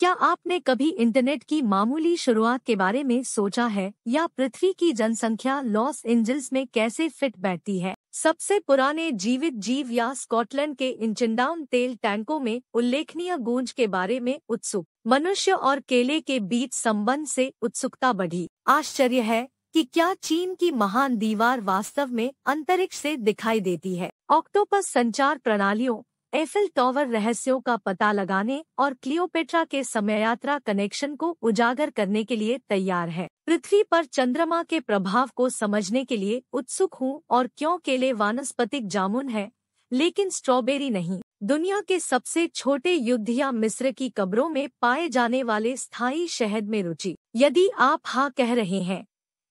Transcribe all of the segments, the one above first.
क्या आपने कभी इंटरनेट की मामूली शुरुआत के बारे में सोचा है या पृथ्वी की जनसंख्या लॉस एंजल्स में कैसे फिट बैठती है सबसे पुराने जीवित जीव या स्कॉटलैंड के इंचनडाउन तेल टैंकों में उल्लेखनीय गूंज के बारे में उत्सुक मनुष्य और केले के बीच संबंध से उत्सुकता बढ़ी आश्चर्य है कि क्या चीन की महान दीवार वास्तव में अंतरिक्ष से दिखाई देती है ऑक्टोपस संचार प्रणालियों एफिल टॉवर रहस्यों का पता लगाने और क्लियोपेट्रा के समय यात्रा कनेक्शन को उजागर करने के लिए तैयार है पृथ्वी पर चंद्रमा के प्रभाव को समझने के लिए उत्सुक हूँ और क्यों केले वानस्पतिक जामुन है लेकिन स्ट्रॉबेरी नहीं दुनिया के सबसे छोटे युद्ध या मिस्र की कब्रों में पाए जाने वाले स्थायी शहद में रुचि यदि आप हाँ कह रहे हैं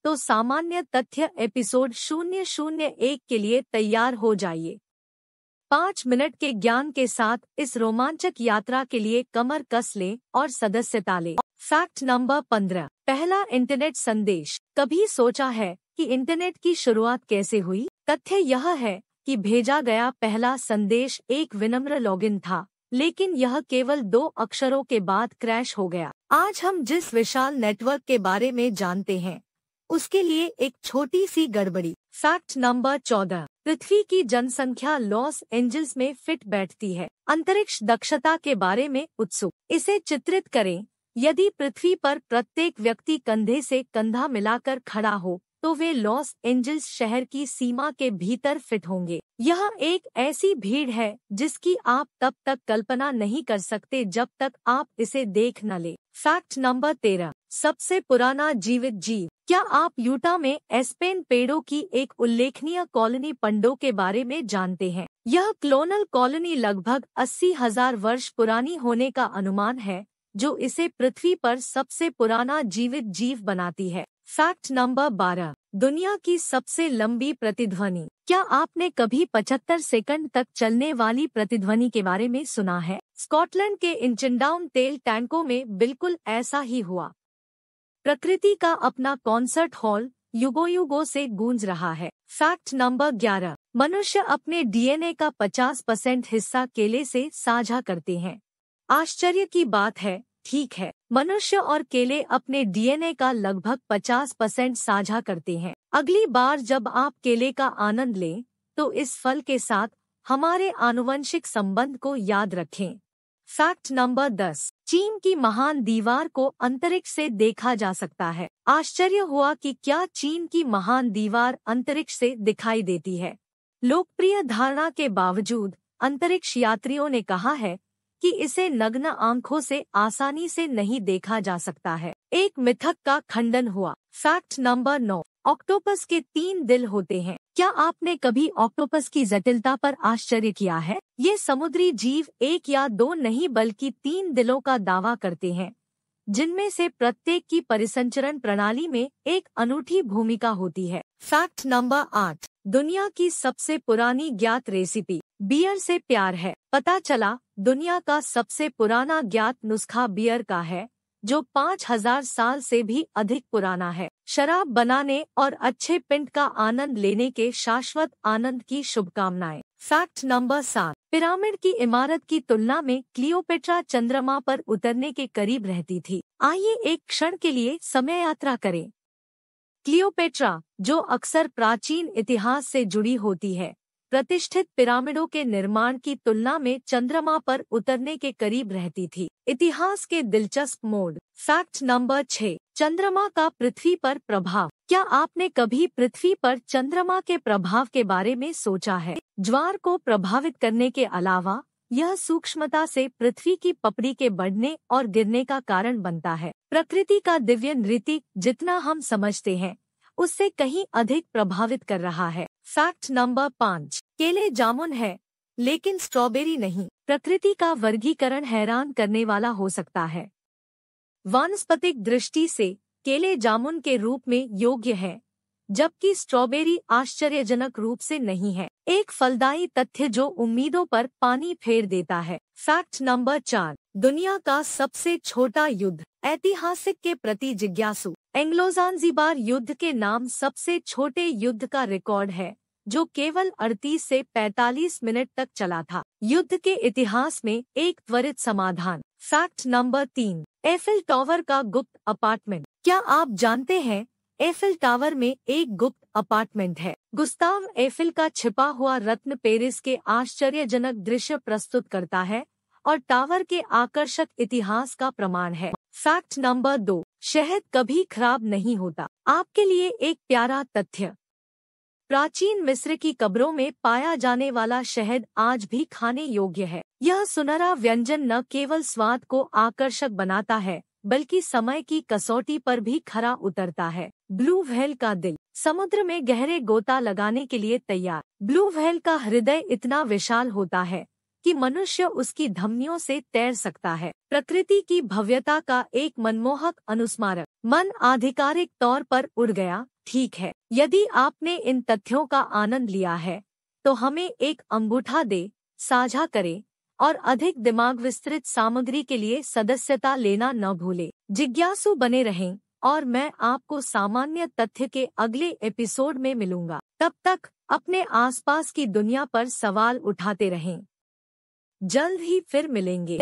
तो सामान्य तथ्य एपिसोड शून्य शून्य एक के लिए तैयार हो जाइए पाँच मिनट के ज्ञान के साथ इस रोमांचक यात्रा के लिए कमर कस लें और सदस्यता लें। फैक्ट नंबर पंद्रह पहला इंटरनेट संदेश कभी सोचा है कि इंटरनेट की शुरुआत कैसे हुई तथ्य यह है कि भेजा गया पहला संदेश एक विनम्र लॉगिन था लेकिन यह केवल दो अक्षरों के बाद क्रैश हो गया आज हम जिस विशाल नेटवर्क के बारे में जानते हैं उसके लिए एक छोटी सी गड़बड़ी फैक्ट नंबर चौदह पृथ्वी की जनसंख्या लॉस एंजल्स में फिट बैठती है अंतरिक्ष दक्षता के बारे में उत्सुक इसे चित्रित करें यदि पृथ्वी पर प्रत्येक व्यक्ति कंधे से कंधा मिलाकर खड़ा हो तो वे लॉस एंजल्स शहर की सीमा के भीतर फिट होंगे यह एक ऐसी भीड़ है जिसकी आप तब तक कल्पना नहीं कर सकते जब तक आप इसे देख न ले फैक्ट नंबर तेरह सबसे पुराना जीवित जीव क्या आप यूटा में एस्पेन पेड़ों की एक उल्लेखनीय कॉलोनी पंडो के बारे में जानते हैं यह क्लोनल कॉलोनी लगभग अस्सी हजार वर्ष पुरानी होने का अनुमान है जो इसे पृथ्वी पर सबसे पुराना जीवित जीव बनाती है फैक्ट नंबर बारह दुनिया की सबसे लंबी प्रतिध्वनि क्या आपने कभी 75 सेकंड तक चलने वाली प्रतिध्वनि के बारे में सुना है स्कॉटलैंड के इंचनडाउन तेल टैंकों में बिल्कुल ऐसा ही हुआ प्रकृति का अपना कॉन्सर्ट हॉल युगो युगो से गूंज रहा है फैक्ट नंबर ग्यारह मनुष्य अपने डीएनए का 50 परसेंट हिस्सा केले से साझा करते हैं आश्चर्य की बात है ठीक है मनुष्य और केले अपने डीएनए का लगभग 50 परसेंट साझा करते हैं अगली बार जब आप केले का आनंद लें तो इस फल के साथ हमारे आनुवंशिक संबंध को याद रखें फैक्ट नंबर दस चीन की महान दीवार को अंतरिक्ष से देखा जा सकता है आश्चर्य हुआ कि क्या चीन की महान दीवार अंतरिक्ष से दिखाई देती है लोकप्रिय धारणा के बावजूद अंतरिक्ष यात्रियों ने कहा है कि इसे नग्न आंखों से आसानी से नहीं देखा जा सकता है एक मिथक का खंडन हुआ फैक्ट नंबर नौ ऑक्टोपस के तीन दिल होते हैं क्या आपने कभी ऑक्टोपस की जटिलता पर आश्चर्य किया है ये समुद्री जीव एक या दो नहीं बल्कि तीन दिलों का दावा करते हैं जिनमें से प्रत्येक की परिसंचरण प्रणाली में एक अनूठी भूमिका होती है फैक्ट नंबर आठ दुनिया की सबसे पुरानी ज्ञात रेसिपी बियर से प्यार है पता चला दुनिया का सबसे पुराना ज्ञात नुस्खा बियर का है जो पाँच हजार साल से भी अधिक पुराना है शराब बनाने और अच्छे पिंट का आनंद लेने के शाश्वत आनंद की शुभकामनाएं फैक्ट नंबर सात पिरामिड की इमारत की तुलना में क्लियोपेट्रा चंद्रमा पर उतरने के करीब रहती थी आइए एक क्षण के लिए समय यात्रा करें क्लियोपेट्रा जो अक्सर प्राचीन इतिहास से जुड़ी होती है प्रतिष्ठित पिरामिडों के निर्माण की तुलना में चंद्रमा पर उतरने के करीब रहती थी इतिहास के दिलचस्प मोड फैक्ट नंबर छह चंद्रमा का पृथ्वी पर प्रभाव क्या आपने कभी पृथ्वी पर चंद्रमा के प्रभाव के बारे में सोचा है ज्वार को प्रभावित करने के अलावा यह सूक्ष्मता से पृथ्वी की पपड़ी के बढ़ने और गिरने का कारण बनता है प्रकृति का दिव्य नृत्य जितना हम समझते हैं उससे कहीं अधिक प्रभावित कर रहा है फैक्ट नंबर पाँच केले जामुन है लेकिन स्ट्रॉबेरी नहीं प्रकृति का वर्गीकरण हैरान करने वाला हो सकता है वानस्पतिक दृष्टि से केले जामुन के रूप में योग्य है जबकि स्ट्रॉबेरी आश्चर्यजनक रूप से नहीं है एक फलदायी तथ्य जो उम्मीदों पर पानी फेर देता है फैक्ट नंबर चार दुनिया का सबसे छोटा युद्ध ऐतिहासिक के प्रति जिज्ञासु एंग्लोजानजीबार युद्ध के नाम सबसे छोटे युद्ध का रिकॉर्ड है जो केवल 38 से 45 मिनट तक चला था युद्ध के इतिहास में एक त्वरित समाधान फैक्ट नंबर तीन एफिल टॉवर का गुप्त अपार्टमेंट क्या आप जानते हैं एफिल टावर में एक गुप्त अपार्टमेंट है गुस्ताव एफिल का छिपा हुआ रत्न पेरिस के आश्चर्यजनक दृश्य प्रस्तुत करता है और टावर के आकर्षक इतिहास का प्रमाण है फैक्ट नंबर दो शहद कभी खराब नहीं होता आपके लिए एक प्यारा तथ्य प्राचीन मिस्र की कब्रों में पाया जाने वाला शहद आज भी खाने योग्य है यह सुनहरा व्यंजन न केवल स्वाद को आकर्षक बनाता है बल्कि समय की कसौटी पर भी खरा उतरता है ब्लू व्हेल का दिल समुद्र में गहरे गोता लगाने के लिए तैयार ब्लू व्हेल का हृदय इतना विशाल होता है कि मनुष्य उसकी धमनियों से तैर सकता है प्रकृति की भव्यता का एक मनमोहक अनुस्मारक मन आधिकारिक तौर पर उड़ गया ठीक है यदि आपने इन तथ्यों का आनंद लिया है तो हमें एक अंगूठा दे साझा करे और अधिक दिमाग विस्तृत सामग्री के लिए सदस्यता लेना न भूले जिज्ञासु बने रहें और मैं आपको सामान्य तथ्य के अगले एपिसोड में मिलूंगा तब तक अपने आसपास की दुनिया पर सवाल उठाते रहें जल्द ही फिर मिलेंगे